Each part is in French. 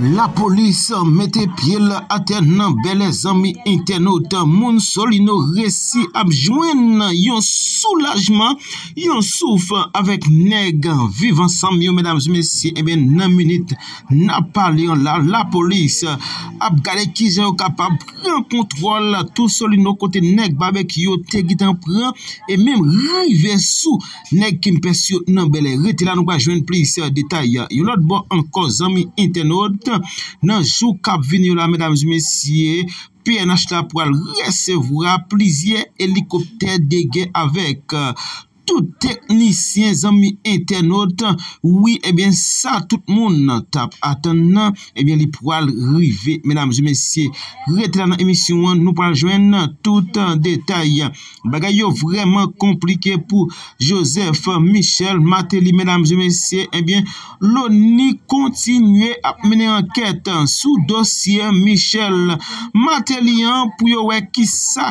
La polis mette pye la ate nan bele zami internote Moun soli nou resi ap jwen nan yon soulajman Yon souf avek neg vivan sanm yo Menam zme si e eh ben nan minute na pali yon la La polis ap gade kize yo kapap Yon kont vwa la tout soli nou kote neg Babek yo te git an pran E menm ray ve sou neg kim pes yo nan bele Reti la nou ba jwen pli se detay Yon lot bon anko zami internote nan jou kap vini ou la, mèdames, mèsyè, PNH la pou al resevwa plizye helikopter dege avèk tout teknisyen, zanmi internote, oui, ebyen eh sa, tout moun tap, atan ebyen, eh li pou al rive, menam, zi men siye, retranan emisyon, nou panjwen, tout detay, bagay yo vreman komplike pou Joseph Michel, Mateli, menam, zi men siye, ebyen, eh loni kontinye ap mene anket sou dosye, Michel Mateli an, pou yo wek ki sa,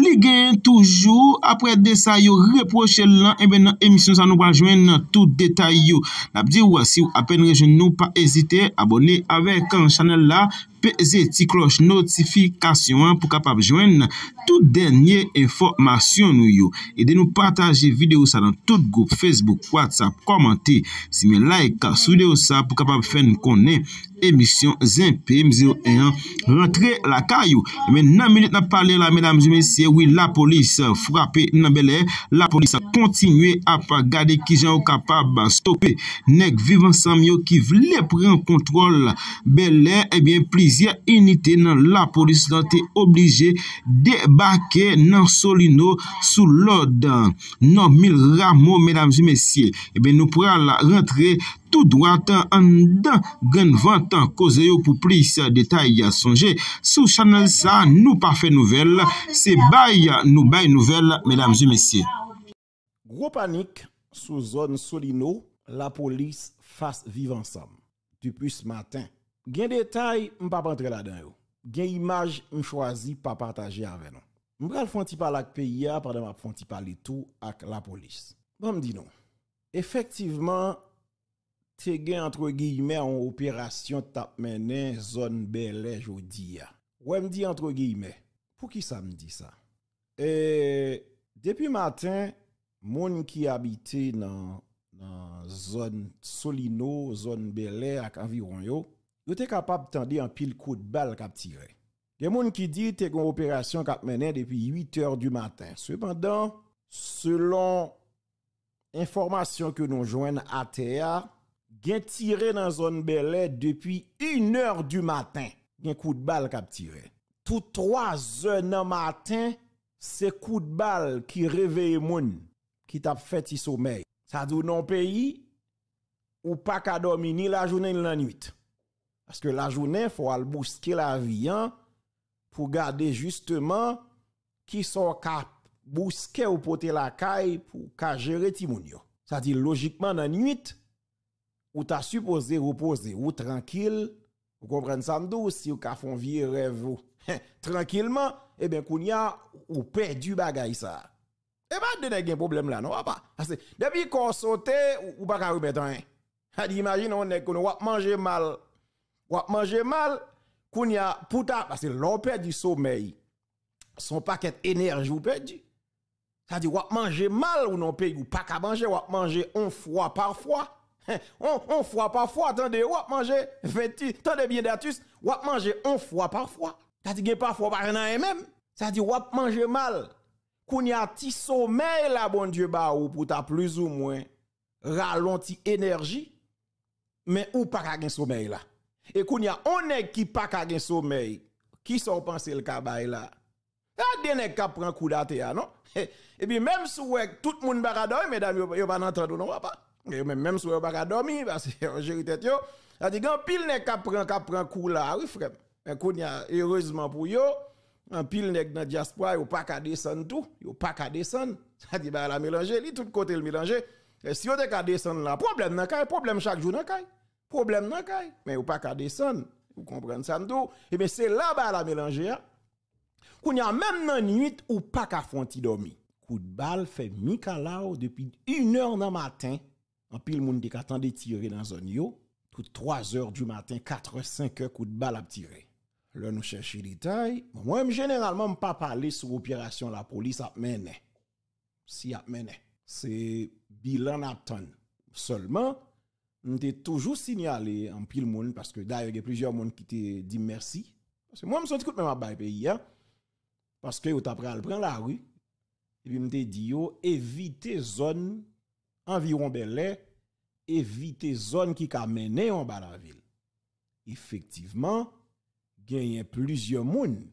li gen toujou apre de sa, yo reproche E eh bè nan emisyon sa nou wajwen nan tout detay yo Nap di wè si w apen rejen nou pa ezite Abone avèk an chanel la Peze ti kloche notifikasyon pou kapab jwen tout denye informasyon nou yo. E de nou pataje video sa dan tout group Facebook, Whatsapp, komanti, si men like. Sou video sa pou kapab fèn konen emisyon ZMP M01 rentre la ka yo. E men nan menit nan pale la menam zi men siye oui la polis frapè nan belè. La polis sa kontinue apagade ki jan ou kapab stopè. ya inite nan la polis nan te oblige debake nan solino sou lodan nan mil ramo nou pouwa la rentre tout doat an dan gen vantan koze yo pou plis detay ya sonje sou chanel sa nou pafe nouvel se bay nou bay nouvel mesdames et messiers gro panik sou zon solino la polis fase vive ansam tu pu se matin Gen détail, je ne pas entrer là-dedans. Gen image, je choisis pas partager avec nous. Je vais faire un parler avec le pays, pendant m je vais faire parler tout avec la police. Bon, me dit non. Effectivement, tu gen entre guillemets en opération tap mené zone belle jodi Ouais, me dit entre guillemets. Pour qui ça me dit ça Et depuis matin, moun qui habitait dans dans zone Solino, zone Belay ak environ yo, yo te kapap tande an pil kout bal kap tire. Gen moun ki di te kon operasyon kap menen depi 8 or du maten. Sebandan, selon informasyon ke nou jwen ATA, gen tire nan zon belè depi 1 or du maten gen kout bal kap tire. Tout 3 zon nan maten, se kout bal ki reveye moun ki tap feti somay. Sa do nan peyi, ou pa ka domini la jounen lan nuit. Parce que la journée, il faut aller bousquer la vie hein, pour garder justement qui sont cap bousquer ou poter la caille pour gérer Timounio. Ça dit logiquement dans nuit ou as supposé reposer ou tranquille. Vous comprenez ça m'dou si ou ka un vieux rêve tranquillement eh bien kounya ou perdu bagay ça. Et eh pas ben, de un problème là non pas. depuis qu'on sauté ou, ou pas remettre un. Hein? Imagine on est qu'on va manger mal ou manger mal, qu'on y a puta, parce que l'on perd du sommeil, son paquet énergie ou perdu. Ça dit, ou manger mal ou non pays, ou pas qu'à manger, ou manger on fois parfois, On, fois parfois, attendez, ou manger 20, attendez bien d'atus, ou manger on fois parfois. Ça dit, parfois par an même. Ça dit, ou manger mal. Qu'on y a petit sommeil là, bon Dieu, bah, ou pour ta plus ou moins ralenti énergie, mais ou pas gen sommeil là. Et qu'on y a un nèg qui pas ka gen sommeil. Qui sont penser le kabay là? Ah, des nèg qui prend coup d'athée hein, non? Et puis même si tout le monde pas dormir, mesdames, yo pas entendre non pas. Même si yo pas dormir parce que en tête, yo, ça dit pile nèg qui prend qui prend coup là, oui frère. Mais qu'on y a heureusement pour yo, un pile nèg dans diaspora, yo pas ka descendre tout, yo pas ka descendre. Ça dit bah la mélanger, li tout côté le mélanger. Et si on te ka descendre là, problème nan problème chaque jour nan problème nan kay. Mais ou pas qu'à descendre. Vous comprenez ça tout. Et eh bien c'est là bas la mélanger. Hein. Qu'on y a même nan nuit ou pas qu'à fonti dormi. Coup de balle fait Mikalao depuis une heure dans matin. En pile moun de katan de tirer dans zone yo. Tout 3 heures du matin, 4 5 heures coup de balle a tiré. Là nous cherchons les détails. Moi généralement pas parler sur opération la police a mené. Si a mené. C'est bilan aptan. Seulement on suis toujours signalé en pile monde parce que d'ailleurs il y a plusieurs monde qui t'ont dit merci parce que moi je me suis dit même à bail pays hein. parce que tu après prendre la rue et puis me dit yo évitez zone environ Belay évitez zone qui ka mené en bas la ville effectivement gagne plusieurs monde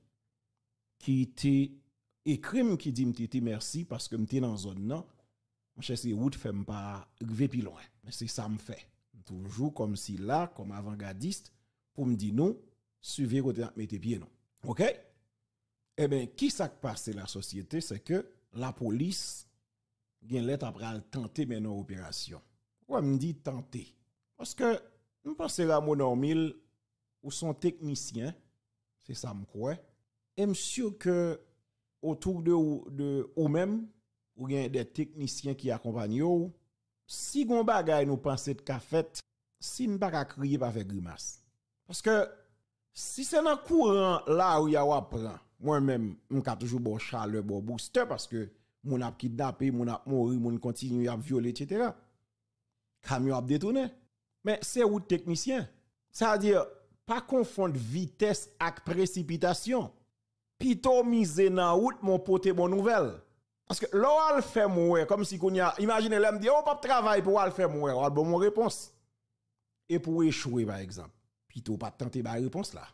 qui t'ont écrit qui dit merci parce que suis dans zone non je sais route fait pas arriver plus loin mais c'est ça me fait toujours comme si là, comme avant-gardiste, pour me dire non, suivez côté mettez pied non. OK Eh bien, qui s'est passé la société, c'est que la police, vient l'être après tenter maintenant opération. Pourquoi me dit tenter. Parce que, je pense que mon où ou son technicien, c'est ça me crois. et sûr que autour de, de ou même, ou y des techniciens qui accompagnent si gon bagay nous pensons de fait, si nous pas crier pas faire grimace. Parce que si c'est dans courant là où y a prend, moi-même, m'ka toujours bon chaleur, bon booster parce que mon a kidnappé, mon a mouru, mon continue à violer etc. Camion a détourné. Mais c'est où technicien. Ça à dire pas confondre vitesse avec précipitation. Plutôt miser dans route mon pote mon nouvelle. Parce que l'on fait mourir, comme si qu'on y a, imaginez l'homme dit, oh, on pas travail pour le faire mourir, on bon mon réponse. Et pour échouer, par exemple, plutôt pas tenter ma réponse là.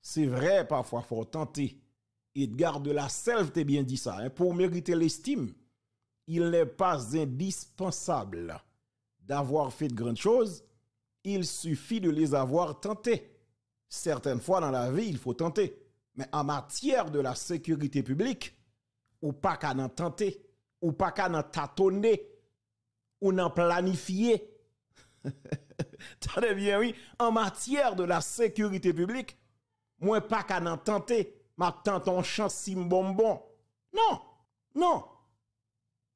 C'est vrai, parfois, faut tenter. Edgar de la Selve t'a bien dit ça, hein, pour mériter l'estime, il n'est pas indispensable d'avoir fait de grandes choses, il suffit de les avoir tentées. Certaines fois dans la vie, il faut tenter. Mais en matière de la sécurité publique, ou pas qu'à n'en tenter, ou pas qu'à n'en tâtonner, ou n'en planifier. Tenez bien, oui, en matière de la sécurité publique, moi pas qu'à n'en tenter, ma tante en chant si bonbon. Non, non.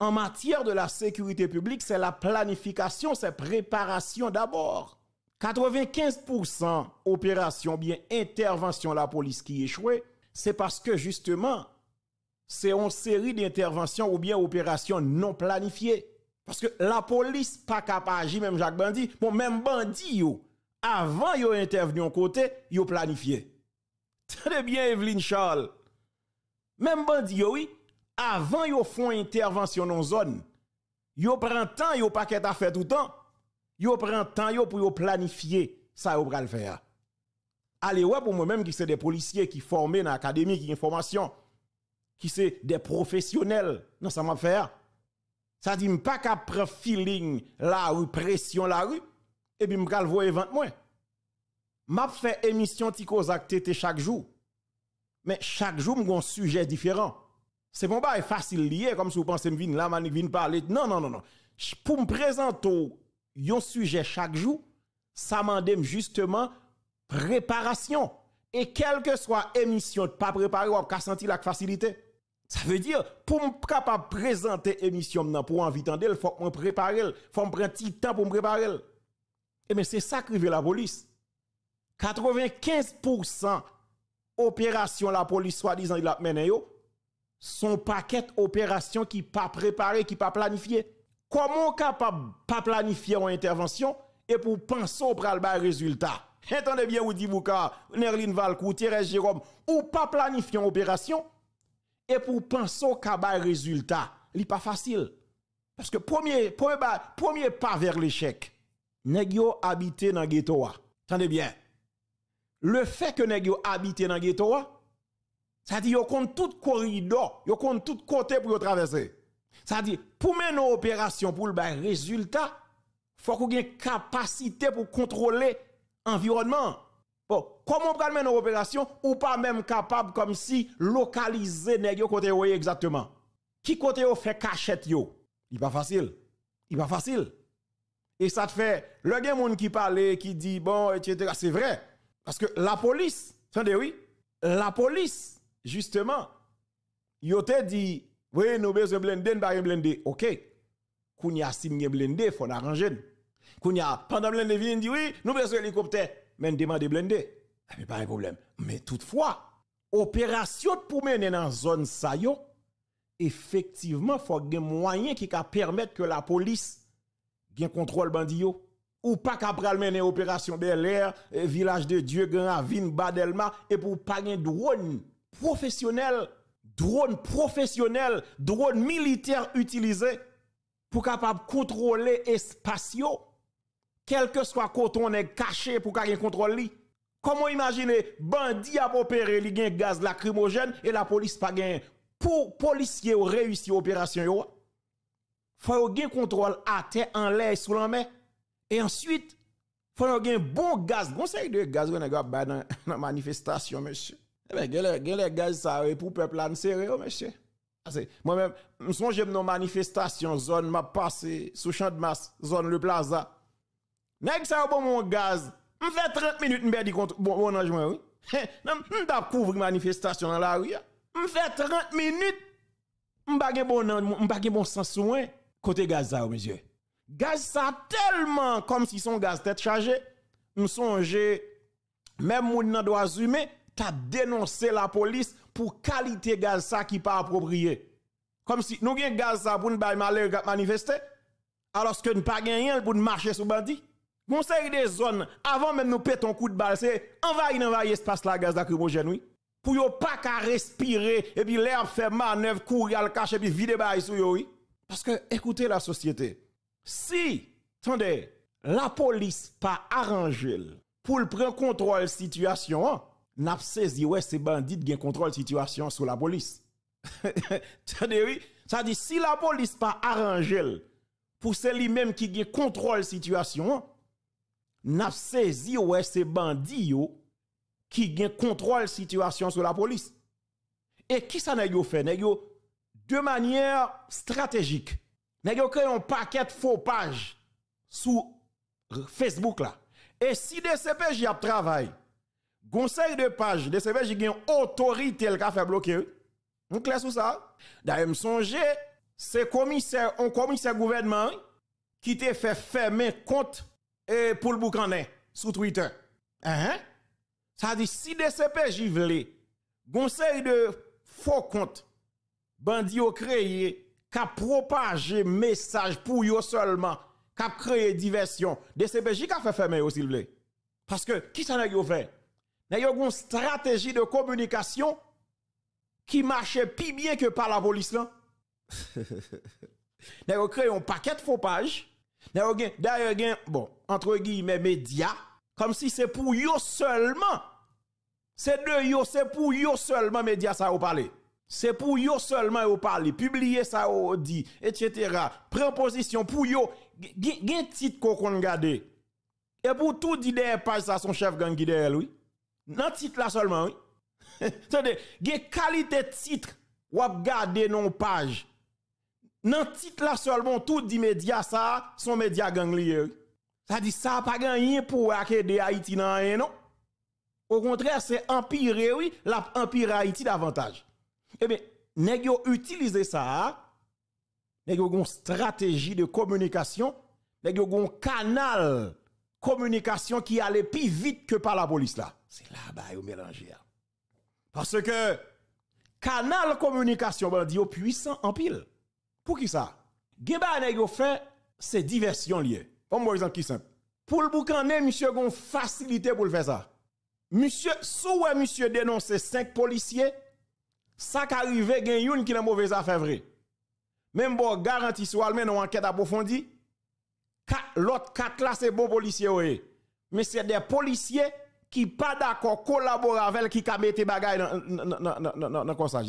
En matière de la sécurité publique, c'est la planification, c'est préparation d'abord. 95% opération bien intervention la police qui échoue, c'est parce que justement c'est une série d'interventions ou bien opérations non planifiées. Parce que la police pas capable même Jacques Bandi. bon, même Bandi, avant yo intervenu en côté, yo planifié. Très bien, Evelyne Charles. Même Bandi, oui, avant yo font intervention en zone, yo prend temps, yo paquet qu'à faire tout temps, yo prend temps yo pour planifier ça yo le faire. Allez ouais pour moi-même qui c'est des policiers qui formés dans l'académie qui formation, qui c'est des professionnels Non, ça m'a fait Ça dit pas qu'à prendre feeling la rue, pression la rue et puis le voir vente moi. M'a fait émission chaque jour. Mais chaque jour un sujet différent. C'est bon bah facile lié comme si vous pensez que je là de parler. Non non non non. Pour me présenter un sujet chaque jour, ça m'endem justement préparation. Et quelle que soit émission, pas préparé, ou pas senti la facilité. Ça veut dire, pour me capable présenter l'émission, pour inviter, il faut me préparer, il faut me prendre petit temps pour me préparer. Et mais eh c'est ça qui veut la police. 95% opération la police, soi-disant, il a mené, sont paquet opération qui pas préparé, qui pas planifié. Comment capable pas planifier une intervention et pour penser au résultat? Entendez bien, vous Bouka, Nerlin Valcou, Thierry Jérôme, ou pas planifier une opération, et pour penser au cabal résultat, n'est pas facile. Parce que premier, premier, pas vers l'échec, nèg yo habité dans ghetto. Attendez bien. Le fait que nèg yo habité dans ghetto, ça dit yo compte tout corridor, yo compte tout côté pour traverser. Ça dit pour mener opération pour le résultat, faut qu'on ait capacité pour contrôler l'environnement. Bon, comment on peut une opération ou pas même capable comme si localiser les côté où exactement. Qui côté où fait cachette yo? Il pas facile. Il pas facile. Et ça te fait le gars qui parle qui dit bon etc. c'est vrai parce que la police, attendez oui, la police justement yo te dit oui, nous besoin blender, pas blender. OK. Kounya si blindé, blender, faut arranger. Kounya pendant blindé vient dit oui, nous besoin hélicoptère mais blindé. Ah, mais pas un problème. Mais toutefois, opération pour mener dans zone ça effectivement, faut des moyens qui permettent que la police bien contrôle bandit Ou pas qu'après mener opération Bel Air, eh, village de Dieu, Grand Badelma, et pour pas un drone professionnel, drone professionnel, drone militaire utilisé pour capable contrôler espace quel que soit côté on est caché pour qu'il contrôle lui. Comment imaginer bandit a opéré li un gaz lacrymogène et la police pas gain pour policiers réussir opération yo. Faut un contrôle à terre en l'air sous la mer et ensuite faut un bon gaz, conseil de gaz on a dans la manifestation monsieur. Eh ben les gaz ça pour peuple là sérieux oh, monsieur. Moi-même, je me dans manifestation, zone m'a passé, sous champ de masse, zone le plaza. Nèg ça bon mon gaz. On fait 30 minutes on perdu contre bon bon oui. Non, on t'a couvrir manifestation dans la rue. On fait 30 minutes. On pas bon on pas bon sens soin côté gaz ça monsieur. Gaz ça tellement comme si son gaz tête chargé. On songe même moun nan droits humains t'a dénoncé la police pour qualité gaz ça qui pas approprié. Comme si nous gain gaz ça pour nous bailler malheur manifester alors que nous pas gagné pour nous marcher sous bandit. Bon des zones, avant même nous un coup de balle, c'est envahir, envahir espace la gaz lacrymogène, oui. Pour yon pas qu'à respirer, et puis l'air fait manœuvre, courir, le cacher, puis vider bail sur yo, oui. Parce que, écoutez la société. Si, attendez, la police pas arrangé pour le prendre contrôle situation, hein, n'a saisi, ouais, ces bandits gain contrôle situation sous la police. Attendez, oui. Ça dit, si la police pas arrangé pour c'est lui-même qui contrôle contrôle situation, hein, n'a saisi ouais ces bandits qui gain contrôle situation sur la police. Et qui ça n'a fait de manière stratégique. N'a créé un paquet de faux pages sur Facebook là. Et si CPJ a travaillé, conseil de page, DCPJ gagne autorité le fait bloquer. On clair sur ça. D'ailleurs, me songer c'est commissaire, un commissaire gouvernement qui t'a fait fermer compte et pour le boucanet sur Twitter. Hein, hein? Ça dit, si DCPJ voulait, conseil de faux comptes, Bandi au créé, qui a propagé message pour eux seulement, qui créé diversion, DCPJ qui a fait fermer aussi, s'il Parce que, qui ça n'a fait? N'a une stratégie de communication qui marchait plus bien que par la police là. n'a créé un paquet de faux pages D'ailleurs, bon, entre guillemets, médias, comme si c'est pour eux seulement. C'est de yo, c'est pour eux seulement, médias, ça vous parler. C'est pour eux seulement, vous parler. Publier ça, vous dit, etc. Prends position pour eux. Gen titre qu'on garde. Et pour tout dit pages, ça, son chef gang derrière lui. Non, titre là seulement, oui. cest à qualité titre, ou garder non page. Dans titre là seulement tout dit ça son média ganglier. Eh. Ça dit ça pas gagné pour aider Haïti eh, non. Au contraire, c'est empiré oui, la empire Haïti davantage. Eh bien, nèg yo utiliser ça, nèg yo une stratégie de communication, nèg yo un canal communication qui allait plus vite que par la police là. C'est là bas vous mélangez. Hein. Parce que canal communication ben, dit puissant en pile. Pour qui ça Gen ba nèg yo c'est diversion lié. Comme par exemple simple. Pour le boucaner monsieur gon facilité pour le faire ça. Monsieur vous monsieur dénoncer cinq policiers, ça qu'arrivé gen youn qui dans mauvaise affaire vrai. Même bon garantie soit avez une enquête approfondie. L'autre quatre là c'est bon policier oui. Mais c'est des policiers qui pas d'accord collaborer avec qui ka dans bagay dans dans dans dans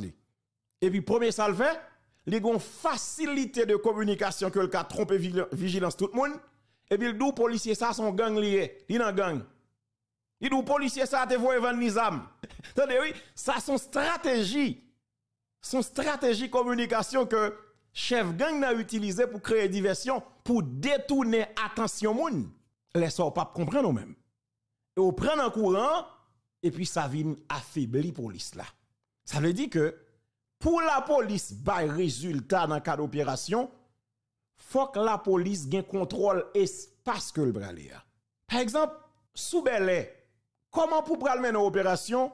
Et puis premier ça le fait les gon facilité de communication que le cas tromper vigilance tout le monde et puis le policier ça son gang lié li nan gang il dou policier ça te voye vendre nizam attendez oui ça son stratégie son stratégie communication que chef gang a utilisé pour créer diversion pour détourner attention Les laisse pas comprendre nous-mêmes et on prend en courant et puis ça vient affaiblir police là ça veut dire que pour la police bail résultat dans cas d'opération, faut que la police gagne contrôle espace que le braler. Par exemple, sous comment pour pral une opération,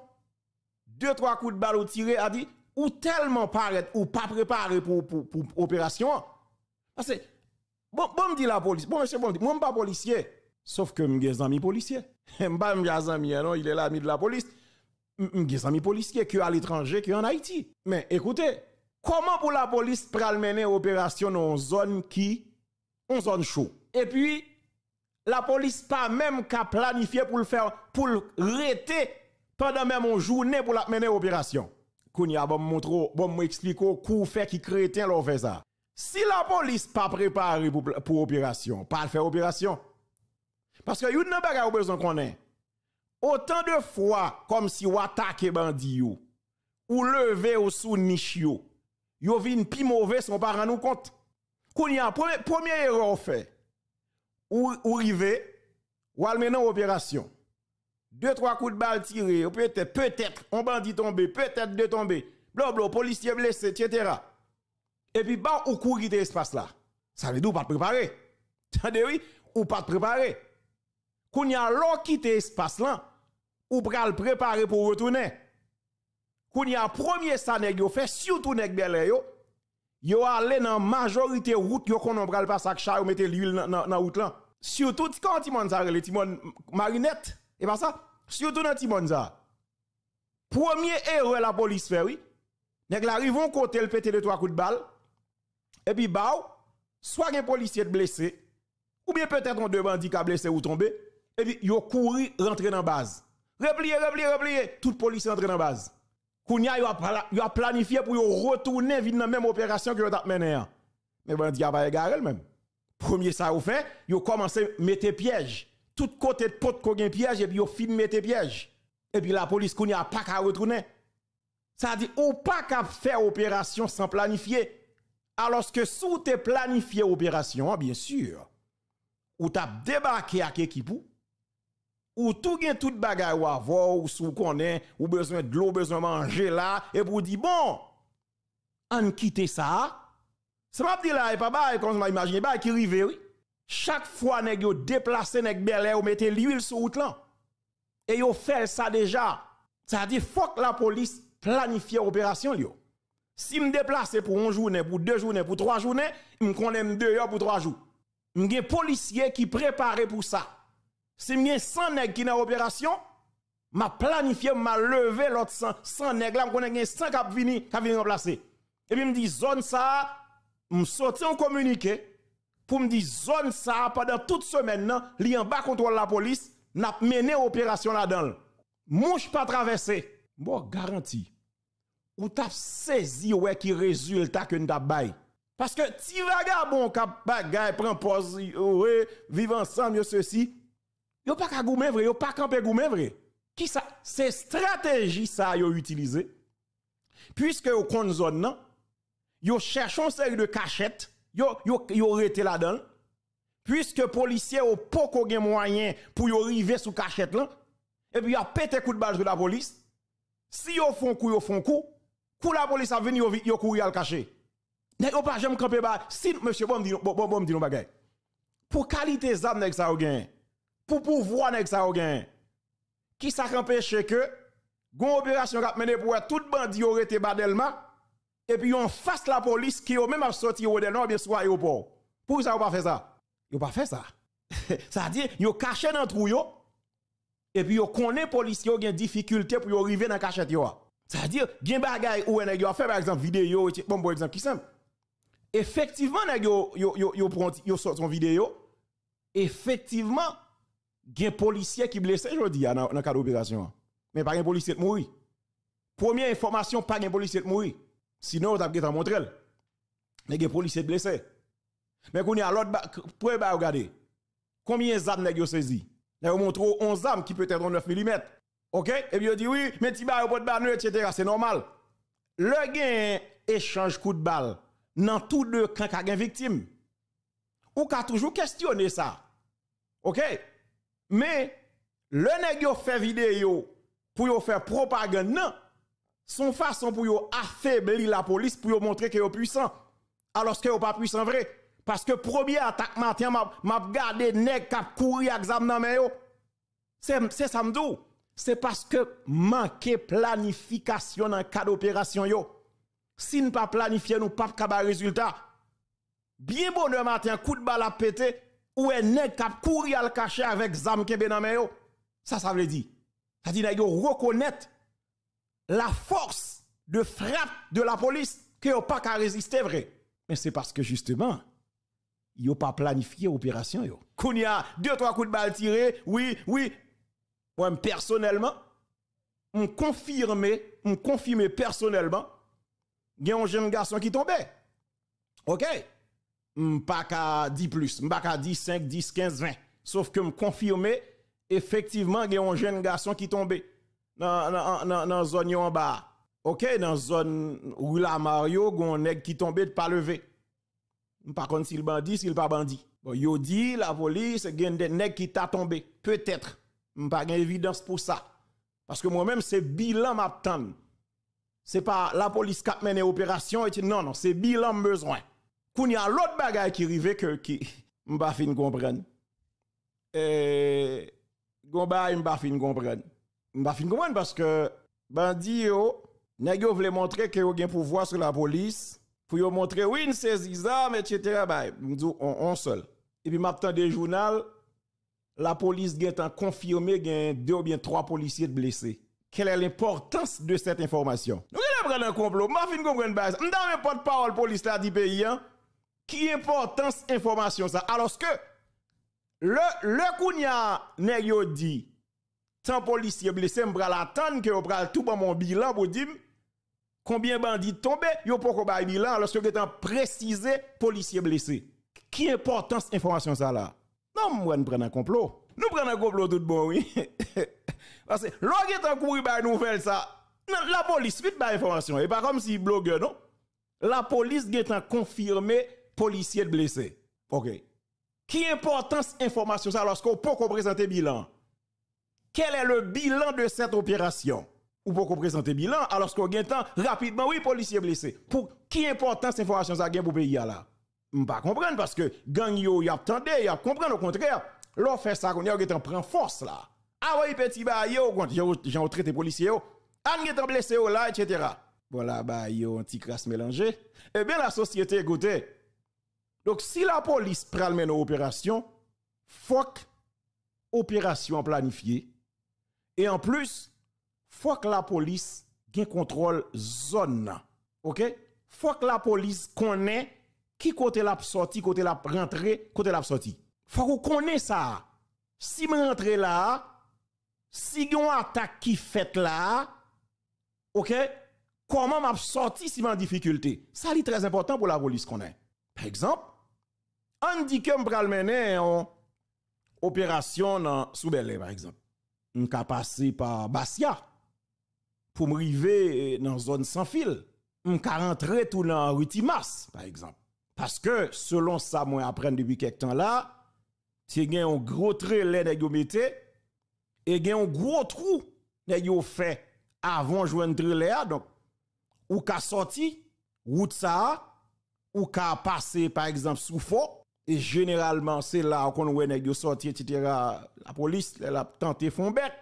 deux trois coups de balle ou tiré a dit ou tellement paraît ou pas préparé pour pour, opération. Parce bon bon dit la police, bon monsieur bon moi pas policier, sauf que me des amis policiers. M'pa me amis non, il est l'ami de la police des amis policiers qui à l'étranger, qui en Haïti. Mais écoutez, comment pour la police pral mener opération dans une zone qui, en zone chaude? Et puis, la police pas même qu'à planifier pour le faire, pour le rester pendant même une journée pour la mener opération. Kounia, bon montre, bon m'expliquer coup fait qui crétin l'on fait ça. Si la police pas préparée pour, pour opération, pas faire opération. Parce que yon n'a pas besoin qu'on ait. Autant de fois comme si ou attaquez bandi ou lever ou sous niche yo, yo vin pi mauvais son pas nous compte. Kounya premier premier erreur fait. Ou ou rive ou al opération. Deux trois coups de balle tirés, peut-être peut-être on bandit tombé, peut-être de tomber. Blabla, policier blessé, etc. Et puis, bah, ou courir de espace là. Ça veut dire ou pas préparé. Tandis oui, ou pas préparé. kounya y a l'eau qui espace là ou pral préparer pour retourner. Quand y a premier ça nèg yo fait surtout nèg belè yo, yo allé dans majorité route yo qu'on pral passer avec yo mette l'huile dans la route Surtout quand timon ça le timon marinette et pas ça, surtout dans timon ça. Premier erreur la police fait oui. Nèg la rivon côté le pété de trois coups de balle. Et puis baou, soit un policier blessé ou bien peut-être un deux bandits qui blessé ou tombé et puis yo courir rentrer dans base. Replier, replier, replier. Toute police entre dans la base. Kounia, il a planifié pour retourner dans la même opération que vous avez menée. Hein. Mais bon, il a pas même. Premier ça vous fait, il a commencé à mettre piège. Tout côté de pote qu'on piège, et puis il a fini mettre piège. Et puis la police, Kounia, n'a pas qu'à retourner. Ça dit, ou pas qu'à faire opération sans planifier. Alors que sous tes planifié opération, hein, bien sûr, ou t'as débarqué avec équipe ou tout gen tout bagaille ou avoir ou sou ou besoin de l'eau besoin manger là et pour dire bon on quitter ça ça m'a dit là et pas comme on m'imagine qui rive oui chaque fois nèg yo déplacer nèg on ou l'huile sur route là et yo fait ça déjà ça dit faut que la police planifie opération yo si me déplacer pour un jour, pour deux journées pour trois journées me connais deux jours pour trois jours des policiers qui préparé pour ça si a 100 nègres qui sont en opération, m'a planifié, m'a levé l'autre 100, 100 nègres là, je 100 qui vini, qui vini remplacer. Et puis me dit zone ça, me m'm sorti un communiqué pour me dire zone ça pendant toute semaine li en bas contrôle la police, n'a mené opération là-dedans. Mouche pas traversé. Bon garanti. Ou t'a saisi ouais qui résultat que nous bail. Parce que ti vagabond kap bagay prend pause ouais, vivre ensemble ceci Yo pas ka goumen vre, yo pas qu'à goumen vre. Ki ça, c'est stratégie ça yo utilisé. Puisque yo kon zone nan, yo cherchon série de cachette, yo yo yo rete là-dedans. Puisque policiers au poko gen moyen pour yo river sous cachette là, et puis a pété coup de balle de la police. Si yo font coup, yo font coup, coup la police a venu yo yo courir al cacher. Nèg yo pas jamais camper ba, si monsieur bon me dit bon bon me dit non bagay. Pour qualité zam nèg ça yo gen pour pouvoir nèg ça gain. Qui ça empêche que gon opération k'ap mené pour tout bandi rete Badelma et puis on face la police qui au même a sorti au Delma bien soit port Pour ça on pas fait ça. Yo pas fait ça. ça veut dire yo caché dans trou yo et puis yo connaît police yo gen difficulté pour arriver dans cachette yo. Ça veut dire gen bagay ou nèg yo a fait par exemple vidéo bon bon exemple qui simple. Effectivement nèg yo yo yo yo prend yo sort son vidéo. Effectivement gen policier qui blessé aujourd'hui ah, dans le cadre d'opération. Mais pas un policier qui mort. Première information, pas un policier qui mort. Sinon, vous avez montré. Mais gen policier blessé. Mais qu'on y a l'autre, pouvez ba regarder. Combien d'armes nèg yo saisi? on montre 11 armes qui peut être 9 mm. OK? Et puis dit oui, mais ti ba yo pas de etc. c'est normal. Le un échange coup de balle dans tous deux camps qui a victime. Ou ka toujours questionner ça. OK? Mais, le nèg yo fait vidéo pour yo faire propagande, non. Son façon pour yo affaiblir la police pour montrer que yo puissant. Alors que yo pas puissant vrai. Parce que premier attaque matin, m'a, gardé nèg kap qui exam nan men yo. C'est, c'est dit C'est parce que manque planification dans cas d'opération yo. Si nous pas planifier, nous pas avoir résultat. Bien bonheur matin, coup de balle à péter ou est nèg kap courir à cacher avec zam kebe nan men yo. Ça ça veut dire. Ça dit reconnaître la force de frappe de la police que yo pas qu'à résister vrai. Mais c'est parce que justement yo pas planifié opération y a deux trois coups de balle tirés, oui, oui. Moi personnellement, on confirmé, on confirmé personnellement, il y un jeune garçon qui tombait. OK pas qu'à 10 plus, pas qu'à 10, 5, 10, 15, 20. Sauf que me confirmer, effectivement, il y a un jeune garçon qui tombé dans la zone en bas. OK, dans zone où la Mario, un est qui tombé de pas lever. Par contre, s'il bandit, s'il pas bandit. Bon, dit la police, a des nèg qui t'a tombé. Peut-être. Pas évidence pour ça. Parce que moi-même, c'est bilan m'attend. C'est pas la police qui a mené l'opération. Non, non, c'est bilan besoin. Quand il y a l'autre bagaille qui arrive que qui comprends fin comprendre. Euh gon pas fin comprendre. M'pa fin comprendre parce que bandi yo nèg yo voulait montrer que yo gen pouvoir sur la police pour yo montrer oui une saisie etc. bail m'dou on, on seul. Et puis m'attend des journal la police a confirmé qu'il deux ou bien trois policiers blessés. Quelle est l'importance de cette information? Nous allons prendre un complot. Je vais comprendre. Je ne pas parole police là du pays. Hein? Qui importance information ça? Alors que le, le kounya ne dit, tant policier blessé, m'bral attendre que pral tout bon mon bilan pour dire combien bandits tombés, yo poko bay bilan Alors que j'ai précisé policier blessé. Qui importance information ça là? Non, moi je prends un complot. Nous prenons un complot tout bon, oui. Parce que l'on est en couru par nouvelle ça. La police vite par information. Et pas comme si blogueur, non? La police est en confirmé policiers blessés. OK. Qui importance information ça lorsqu'on peut présenter bilan? Quel est le bilan de cette opération? Ou peut présenter bilan, alors qu'on gagne temps, rapidement, oui, policier blessé... Pour qui importance information ça gagne pour pays là? Je pas comprendre parce que gang yo y a attendé, y a comprendre au contraire. L'on fait ça On y a force là. Ah oui, petit ba yo, j'ai traité policier yo. An ah, est blessé yo là, etc. Voilà, bah yo, un petit crasse mélangé. Eh bien, la société, écoutez. Donc, si la police pral mener opération, faut opération planifiée. Et en plus, faut que la police gagne contrôle zone. OK? Faut que la police connaît qui côté la sortie, côté la rentrée, côté la sortie. Faut qu'on connaisse ça. Si je rentre là, si yon attaque qui fait là, OK? Comment m'a sorti si en difficulté? Ça, c'est très important pour la police qu'on Par exemple, on dit que m'pral mener en opération dans Soubelle par exemple. On peut passer par Bassia pour arriver dans eh, zone sans fil. On peut rentrer tout dans Rutimas par exemple. Parce que selon ça moi apprendre depuis quelques temps là, c'est a un gros trait nèg yo metté et a un gros trou nèg yo fait avant joindre trailer donc ou ka sorti route ça ou ka passer par exemple sous faux et généralement, c'est là qu'on voit les sorti, etc. La police, elle a tenté font bête.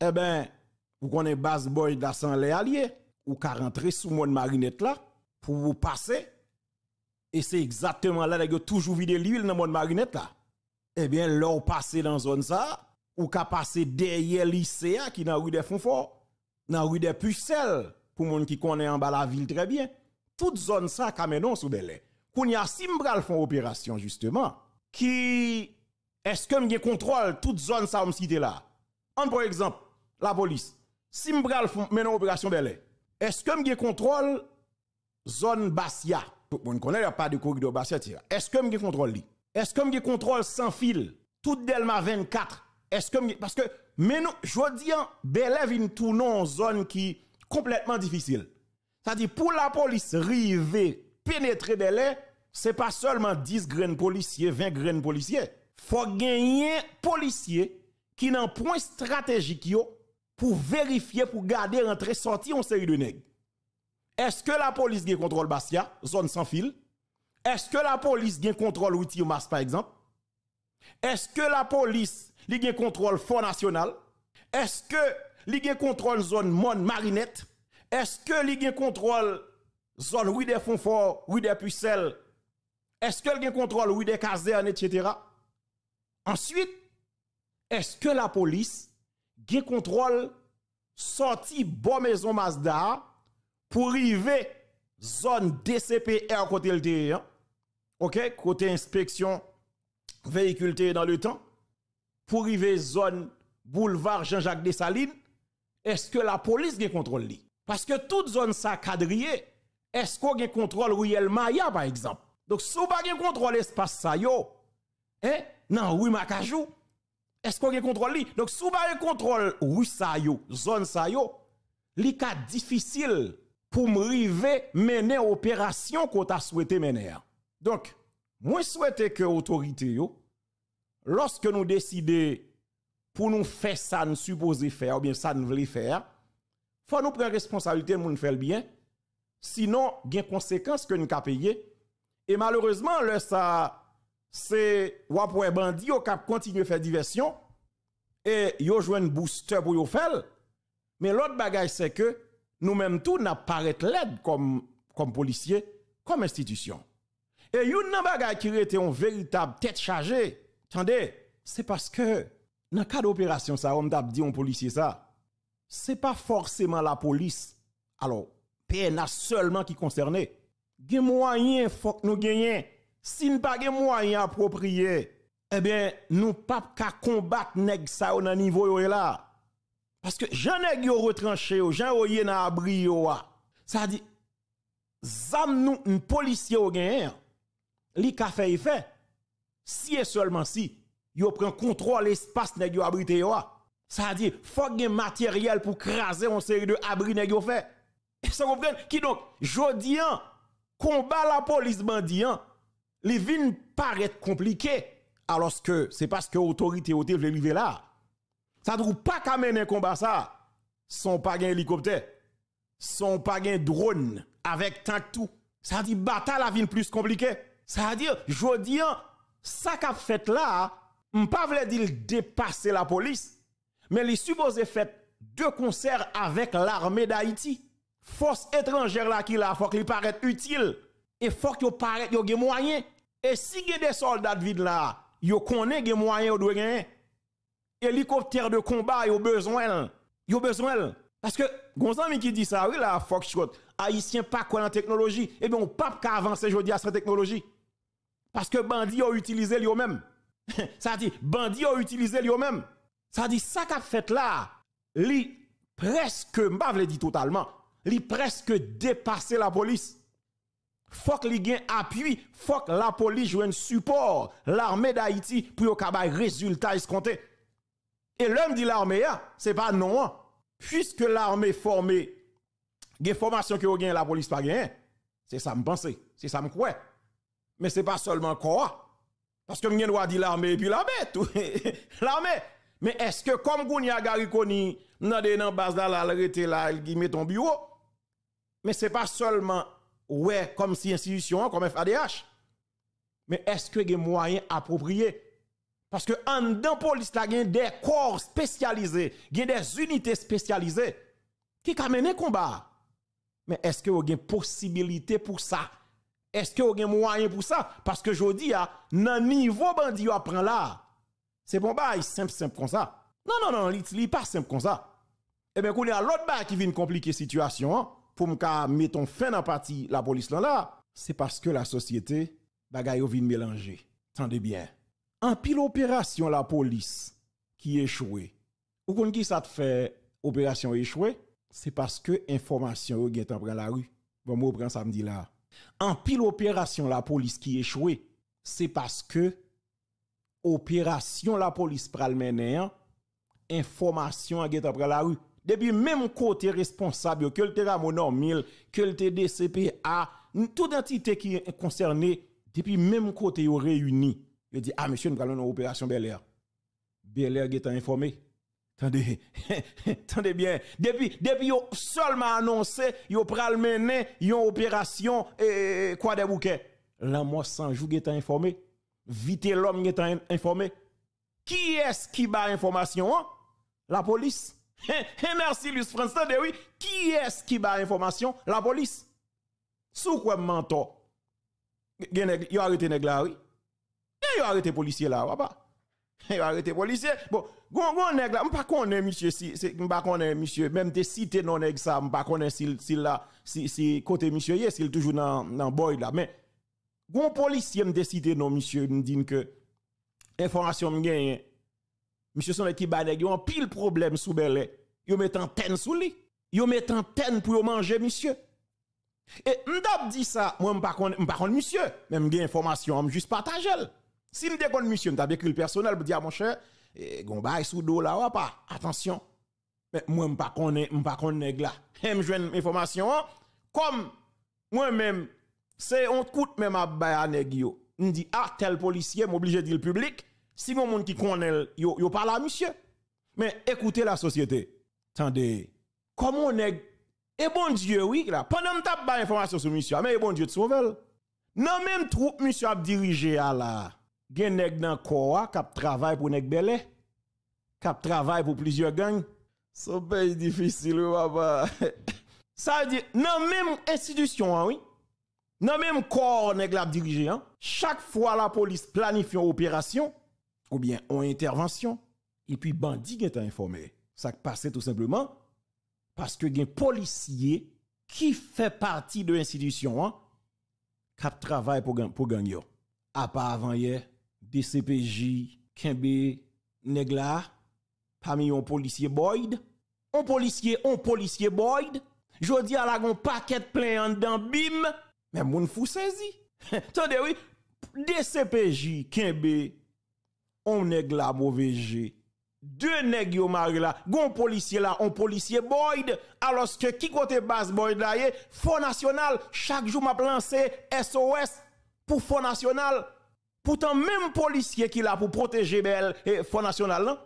Eh ben, vous connaissez Bass Boy les alliés. Ou qu'à rentrer sous mon marinette là, pour vous passer. Et c'est exactement là, que toujours vide l'huile dans mon marinette là. Eh bien, vous passé dans zone ça, ou qu'à passer derrière l'ICA qui dans rue des Fonfort, dans rue des Pucelles, pour monde qui connaît en bas la ville très bien. Toute zone ça, non sous Belay qu'on y a si m'bral font opération justement qui est-ce que m'y contrôle toute zone ça cité là en par exemple la police si m'bral font maintenant opération belé est-ce que m'y contrôle zone Bastia tout le monde connaît a pas de corridor Bastia est-ce que m'y contrôle est-ce que m'y contrôle sans fil toute Delma 24 est-ce que parce que maintenant je dis Belé vient tourner en zone qui complètement difficile c'est-à-dire pour la police river pénétrer l'air, ce c'est pas seulement 10 graines policiers, 20 graines policiers. Faut gagner policiers qui n'ont point stratégique pour vérifier, pour garder rentrer, sortir en série de nègres. Est-ce que la police gagne contrôle Bastia, zone sans fil? Est-ce que la police gagne contrôle outil masse par exemple? Est-ce que la police gagne contrôle Fort national? Est-ce que gagne contrôle zone mon marinette? Est-ce que gagne contrôle zone oui des fonds forts, oui des pucelles. Est-ce qu'elle a contrôle oui des casernes, etc. Ensuite, est-ce que la police a contrôle sorti bon maison Mazda pour arriver zone DCPR côté le OK, côté inspection véhicule dans le temps pour arriver zone boulevard Jean-Jacques Dessalines, est-ce que la police a contrôle Parce que toute zone ça quadrillée est-ce qu'on a contrôle Riel Maya, par exemple? Donc, si on a pas contrôle l'espace, ça, yo, hein? Non, oui, Macajou. Est-ce qu'on a contrôle Donc, si on n'a contrôle, oui, ça, yo, zone, ça, yo, difficile pour m'arriver mener opération qu'on a souhaité mener. Hein. Donc, moi souhaite que autorité lorsque nous décidons pour nous faire ça, nous supposons faire, ou bien ça, nous voulons faire, faut nous prendre responsabilité, nous faire le bien. Sinon, il y a des conséquences que nous avons payées. Et malheureusement, le ça, c'est un bandit. qui continue à faire diversion. Et yo jouent un booster pour yo faire. Mais l'autre bagage, c'est que nous-mêmes tout n'apparaît l'aide comme, comme policiers, comme institution. Et yon nan bagay qui était un véritable tête chargée. Attendez, c'est parce que dans le cas d'opération ça, on dit un policier ça. C'est pas forcément la police. Alors, n'a seulement qui concerné. Gen moyen faut que nous gagnions. Si nous pas gen moyen approprié, eh bien nous pas qu'à combattre nèg ça au niveau là. Parce que j'en ai yo retranché yo, j'en yo na abri yo. Ça dit zam nous un policier au gagné. Li ka fait fait. Si et seulement si yo prend contrôle l'espace nèg yo abrité yo. Ça dit faut gen matériel pour craser une série de abri nèg yo fait. Qui donc, Jodian, combat la police bandit, les villes paraît compliqué, alors que c'est parce que l'autorité veut arriver là. Ça ne trouve pas qu'à mener un combat ça, sans pas un hélicoptère, son pas un drone, avec tant tout. Ça dit bataille la ville plus compliquée. Ça veut dire, Jodian, ça qu'a fait là, pas veut dire dépasser la police, mais les supposé fait deux concerts avec l'armée d'Haïti force étrangère là qui là, faut qu'il paraît utile et faut qu'il paraît yo des moyens et si y a des soldats de vide là, yo connaît des moyens ou doit gagner. Hélicoptère de combat yo besoin, yo besoin parce que savez qui dit ça, oui là, faut shot, haïtien pas quoi la technologie, et eh bien on pas qu'à avancer aujourd'hui à cette technologie. Parce que bandits ont utilisé lui même. ça dit bandits ont utilisé lui même. Ça dit ça qu'a fait là, li presque m'pa dit totalement li presque dépassé la police. Faut qu'ils li gen appui, faut la police joue un support l'armée d'Haïti pour capable résultat escompté. Et l'homme dit l'armée ah, c'est pas non. Hein. Puisque l'armée formée, des formations que gen la police pas rien. C'est ça me pense, c'est ça me Mais c'est pas seulement quoi. Parce que m'gen doit dit l'armée et puis la l'armée. Mais est-ce que comme vous nan dans en base là, l'arrêté là, il met ton bureau mais ce n'est pas seulement ouais comme si institution, comme FADH. Mais est-ce que y a moyens appropriés Parce que en police, il y a des corps spécialisés, il a des unités spécialisées qui le combat. Mais est-ce que vous avez possibilité pour ça? Est-ce que vous avez moyens pour ça? Parce que je dis, ah, dans le niveau bandit, vous apprend là. C'est bon, bah, simple, simple comme ça. Non, non, non, il n'est pas simple comme ça. Eh bien, y a l'autre bar qui vient compliquer la situation. Hein pour me mettre fin dans partie la police là là, c'est parce que la société bagaille vient mélanger. Tendez bien. En pile opération la police qui échoué. Ou qu'on qui ça te fait opération échouée, c'est parce que information ou gen la rue. Bon samedi là. En pile opération la police qui échoué, c'est parce que opération la police pral mener hein, information après la rue depuis même côté responsable, que le terrain que le DCPA, toute entité qui est concernée, depuis même côté ils réuni. Ils dit ah monsieur nous allons une opération Bel Air. Bel est informé. Attendez, attendez bien. Depuis, depuis seulement annoncé, yo pral mener une opération et eh, eh, quoi des bouquets. La moi sans jour est informé. Vite l'homme est informé. Qui est-ce qui bat information? Hein? La police merci Luis France. Eh oui, qui est-ce qui bat l'information La police. Sous quoi mentor? a arrêté nèg là, oui. a eh, arrêté policier là, papa. a eh, arrêté policier. Bon, gon gon nèg là, m'pa connaît monsieur si pas connaît monsieur, même te cité non nèg ça, m'pa connaît s'il si là si si côté monsieur il est toujours dans dans boy là, mais gon policier m'te cité non monsieur, me dit que information me gagne Monsieur Sonnet qui a yon pile problème sous belé. Yon met antenne sous lui. Yon met antenne pour yon manger, monsieur. Et m'dap dit ça, moi m'pa kon, m'pa monsieur. Même gen information, juste partage Si m'de kon monsieur, que le personnel, pour dire ah, mon cher, eh, gon bay sous dos là, pas. Attention. Mais moi m'pa kon, m'pa kon nèg là. M'jwen information, hein. comme moi-même, c'est on coûte même à bay a On dit, ah, tel policier m'oblige de dire le public. Si mon monde qui connaît, yo, yo parle à monsieur. Mais écoutez la société. Attendez. Comment on est. Et eh bon Dieu, oui, là. Pendant que je pas information sur monsieur, ah, mais eh bon Dieu, tu Non, même troupe, monsieur, a dirigé à la. Gen nèg dans corps ah, qui travaille pour nèg belé. Qui travaille pour plusieurs gangs. C'est pays difficile, papa. Ça veut dire, dans même institution, hein, oui. non même corps, nèg la dirigé, hein. Chaque fois la police planifie une opération, ou bien en intervention, et puis bandit qui est informé. Ça passe tout simplement parce que y a un policier qui fait partie de l'institution hein, qui travaille pour, pour gagner. À part avant hier, DCPJ, Kembe, Negla, parmi un policier Boyd, un policier, un policier Boyd, je dis à la gon paquet plein en bim, mais moun fou saisi. Tendez oui, DCPJ, Kembe, on nèg la mauvais Deux nèg yo mari la. gon policier là, on policier Boyd, alors que qui côté base Boyd là yé, National, chaque jour m'a lancé SOS pour Fonds National. Pourtant même policier qui l'a pour protéger Bel et Fonds National là, hein?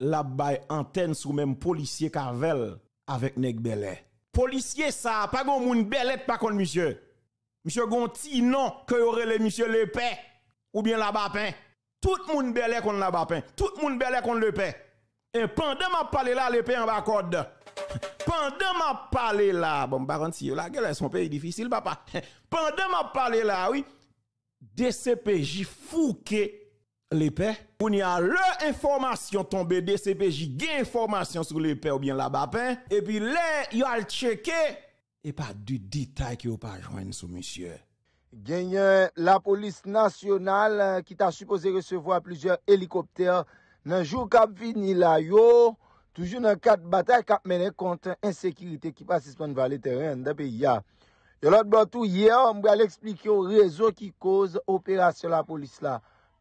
la bay antenne sous même policier Carvel avec nèg Belé. Policier ça, pas gon moun belette pas contre monsieur. Monsieur gon ti non que aurait le monsieur le paix ou bien la Bapin. Tout le monde belé contre la bapin. Tout le monde belé contre le paix. Et pendant ma parle là, le père en bas Pendant ma parle là, bon, par si la gueule, son pays difficile, papa. Pendant ma parle là, oui, DCPJ le l'épée. On y a le information tombée, DCPJ gain information sur le père ou bien la bapin. Et puis là, il a checké. Et pas du détail qui vous pas joindre sous monsieur. Genyen la polis nasyonal euh, ki ta supose resevo a plujer helikopter nan jou kap vini la yo Toujou nan kat batay kap mene kontan insekiriti ki pasispan vali teren dap e ya Yolot bantou ye, mbwale eksplik yo rezo ki koz operasyon la polis la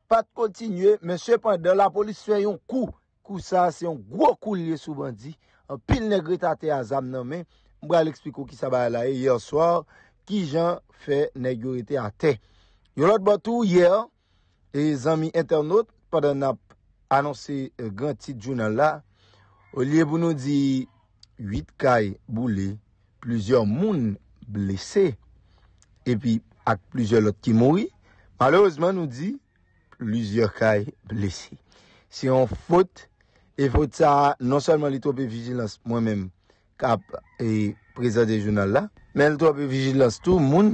Pat kontinye, men sepande la polis feyon kou, kou sa seyon gwo kou liye souban di An pil negre tate a zam nan men, mbwale eksplik yo ki sa ba la ye yon swar Ki jan fè negyorite a te. Yolot batou yè, e zami internaut, padan ap anonsè e, gantit jounal la, olye bou nou di, 8 kay boule, plüzyor moun blese, epi ak plüzyor lot ki moui, malè ozman nou di, plüzyor kay blese. Si yon fote, e fote sa, non sèlman li tope vigilans mwen mèm, kap e, prezant de jounal la, men l to api vigilans tou, moun,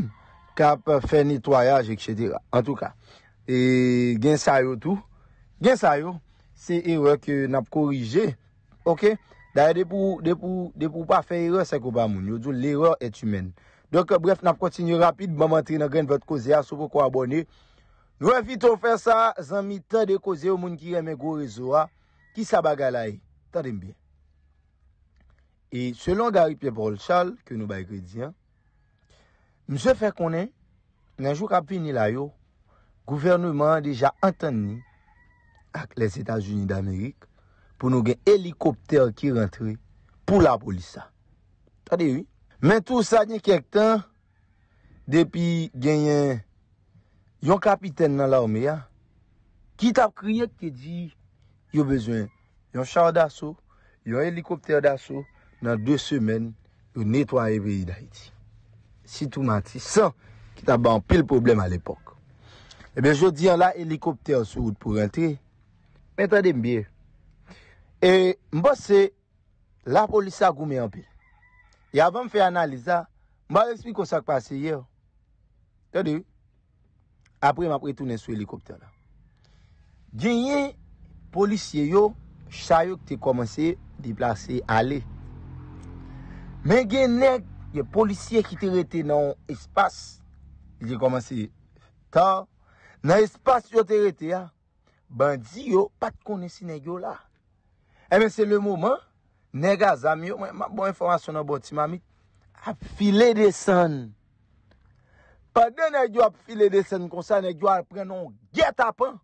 kap fe nitwajaj, etche dira, an tou ka, e, gen sa yo tou, gen sa yo, se eror ke nap korije, ok, daye depou, depou, depou pa fe eror se ko pa moun, yo tou l eror etumen, doke bref, nap kontinye rapid, ba mantri nan gen vat kozea, sou pou ko abone, bref, ito fè sa, zanmi ta de kozeo, moun ki reme go rezoa, ki sa baga la e, ta dembyen. E selon Gary P. Bolchal, ke nou bay kredi an, mse fè konen, nanjou kapini la yo, gouvernement an deja antan ni ak les Etats-Unis d'Amerik pou nou gen helikopter ki rentre pou la polisa. Tade yi? Men tou sa gen kèk tan depi genyen yon kapiten nan la ome ya, ki tap kriyen ke di yo bezwen yon chan da sou, yon helikopter da sou, nan 2 semen yo netwaye veyi da iti. Si tou mati san, ki ta ban pil problem al epok. Ebe, eh jodi an la helikopter sou ou pou rentre, men ta dem biye. E mba se, la polisa goume an pi. Ya e, vèm fè analisa, mba resmi kon sak pase ye yo. Tade, apre m apre toune sou helikopter la. Djenye, polisye yo, chayok te komanse di plase ale. Men gen neg, yè polisye ki te rete nan espas, jè koman si, tan, nan espas yo te rete ya, ban di yo pat kone si neg yo la. E men se le mouman, neg a zami yo, mwen mabon informasyon an boti mami, ap file de san. Padè neg yo ap file de san, konsan neg yo ap pren non get apan,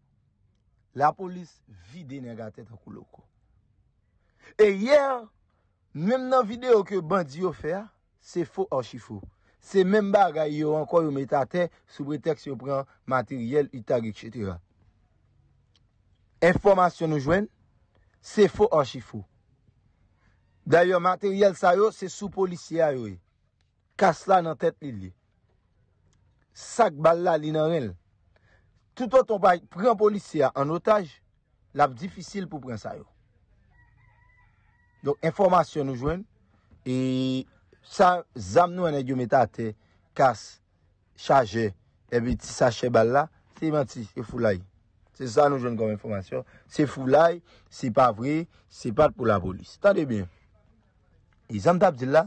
la polis vide neg a tet an kou loko. E yèr, Mèm nan videyo ke bandi yo fè, se fò an chifou. Se mèm bagay yo an kwa yo metate sou bretek se yo pren materyel, itag, etc. Enformasyon nou jwen, se fò an chifou. Daryo materyel sa yo, se sou polisya yo e. Kasla nan tèt li li. Sak balla li nan el. Tout an ton bay pren polisya an otaj, la bdifisil pou pren sa yo. Donk, informasyon nou jwen, e sa zam nou ane gyo metate, kas, chaje, e bi ti sache bal la, se menti, se fulay. Se sa nou jwen kon informasyon, se fulay, se pa vre, se pat pou la polis. Tande bin, e zam tabdila,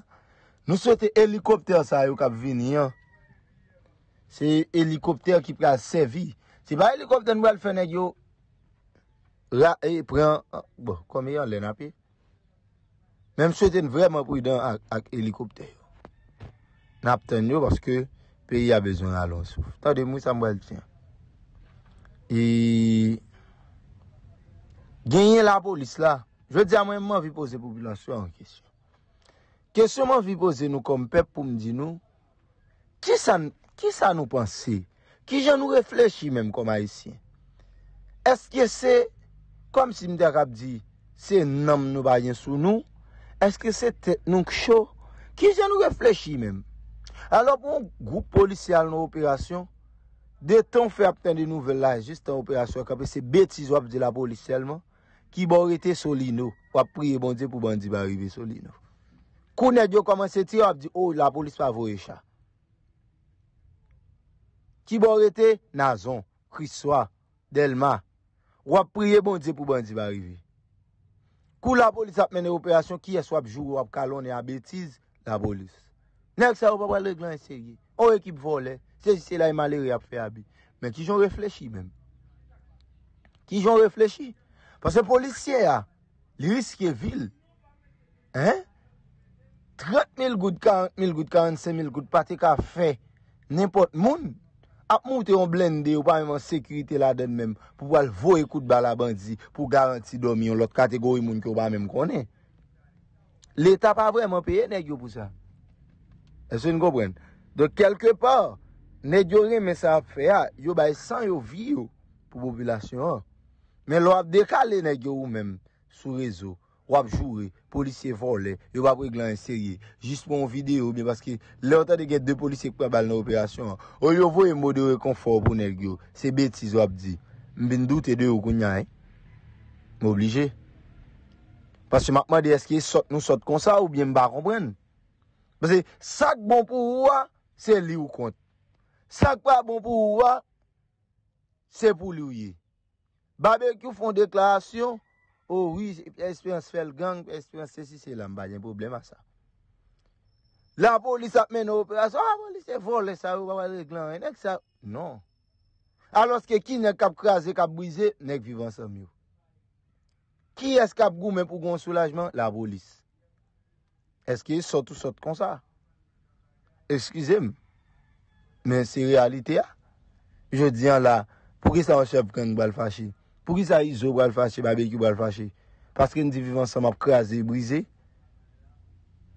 nou sote helikopter sa yo kap vini an, se helikopter ki prase se vi, se pa helikopter nou al fene gyo, ra e pran, bo, kome yon lena pi, Mèm sou eten vreman pou idan ak helikopter yo. N ap ten yo paske peyi a bezon alon sou. Tande mou sa mwen el tjen. E genyen la polis la jwè di a mwen mwen vi pose popoulansyo an kesyon. Kesyon mwen vi pose nou kom pep pou mdi nou ki sa nou panse, ki jan nou reflechi mèm kom a esyen. Eske se kom si mde rap di se nanm nou bayen sou nou Eske se te noun kisho? Ki jen nou reflechi men? Alo pou moun goup polisyal nou operasyon, de ton fe apten de nouvel laj, jist an operasyon kapese betis wap di la polisyalman, ki bo rete solino, wap priye bon di pou bandi barive solino. Kou ne di yo koman se ti wap di, ou oh, la polis pa vorecha. Ki bo rete nazon, kriswa, delma, wap priye bon di pou bandi barive solino. Pou la polis ap mene operasyon ki es wap jou wap kalon e a betiz, la polis. Nèk sa wap wap wale reglan e serye. Ou ekip vole, se jise la e maleri ap fe abi. Men ki jon reflechi men. Ki jon reflechi. Pase polis siye ya, li riske vil. 30.000 gout, 40.000 gout, 45.000 gout, pati ka fe, n'impote mounm. ap mou te yon blende ou pa mè mè an sekurite la den mèm pou wal vò ekout bala bandi pou garanti domi yon lot kategori moun ki ou pa mèm konen. L'Etat pa vremen peye nè gyo pou sa. Ese yon go pren. Don kelke pa, nè gyo reme sa fè ya, yo bay san yo vi yo pou populasyon an. Men lò ap dekale nè gyo ou mèm sou rezo. Wap jure, polisye vole, yo wap reglan en serye. Jist pou an vide ou bi, paske lè anta de gète de polisye pou an bal nan operasyon. Ou yo vwe mwode rekonfor pou nèl gyo. Se betise wap di. Mbindou te de ou kounyay. Mwoblije. Paske makman de eske nou sot kon sa ou bi mba kompren. Paske sak bon pou wwa, se li ou kont. Sak wap bon pou wwa, se pou li ou ye. Babè ki ou fon deklarasyon, Oh, ou wis, espirans fel gang, espirans se si se, la mba, jen problem a sa. La polis ap men ou pe a sa, la polis e fol, le sa ou, pa pa de glan, nek sa ou, non. A loske ki nek kap kraze, kap brize, nek vivan sa myou. Ki eskap gou men pou goun soulajman, la polis. Eske sot ou sot kon sa. Ekskize m, men se realite a. Je diyan la, pou ki sa ansep kwen bal fanshi? Pou ki sa yi zo bwa l fache, ba be ki bwa l fache? Paske n di vivan sa m ap kaze, bwize?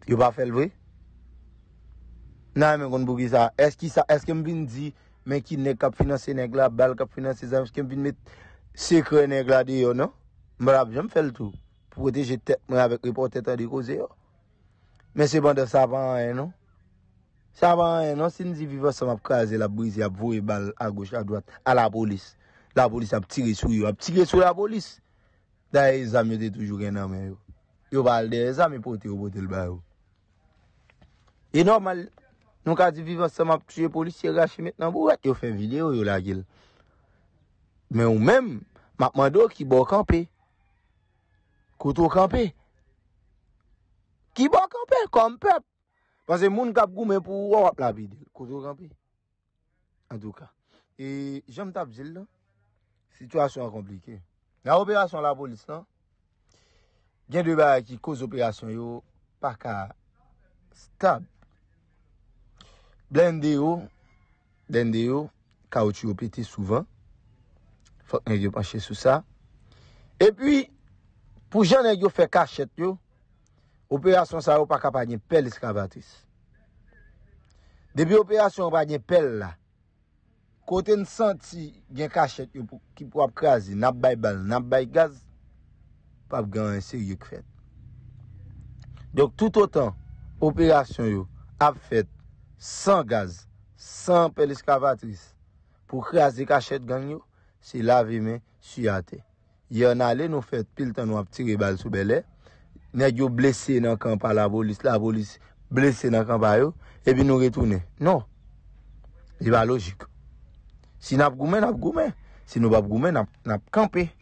Yo pa fel vwe? Nan men kon pou ki sa. Eske m bin di men ki ne kap finanse ne glab, bal kap finanse zan, eske m bin met sekre ne glab de yo, non? M prap, jom fel tou. Pou kote jete mwen avek repoteta de koze yo. Men se ban de sa ban ane, non? Sa ban ane, non? Si n di vivan sa m ap kaze, la bwize ap vwe bal a goche, a dwat, a la polis. La polis ap tire sou yo, ap tire sou la polis. Da e zam yote toujou genan men yo. Yo balde, e zam yote poti yo poti l bar yo. E normal, nou ka di vivan seman ap tire polis, se rache metnan pou, yo fe video yo la gil. Men ou men, mapman do ki bo kampe. Koto kampe. Ki bo kampe, kampe. Pase moun kap gou men pou wap la video. Koto kampe. An tou ka. E jom tap zil dan. Situasyon an komplike. Nan operasyon la polis nan, gen de barak ki koz operasyon yo, paka stab. Blende yo, blende yo, kaouti yo pete souvan. Fok nè yo panche sou sa. E pi, pou jan nè yo fe kachet yo, operasyon sa yo paka panye pel eskabatis. Depi operasyon, panye pel la. kote n senti gen kachet yo ki pou ap krasi, n ap bay bal, n ap bay gaz pa ap gan yon siri yo k fèt dok tout o tan operasyon yo ap fèt san gaz, san pel eskavatris pou krasi kachet gen yo se lave men suyate yon ale nou fèt pil tan wap tire bal soubele nek yo blese nan kan pa la volis la volis blese nan kan pa yo ebi nou retoune, non yon e ba logik Si nap goumen, nap goumen. Si nou bab goumen, nap kampey.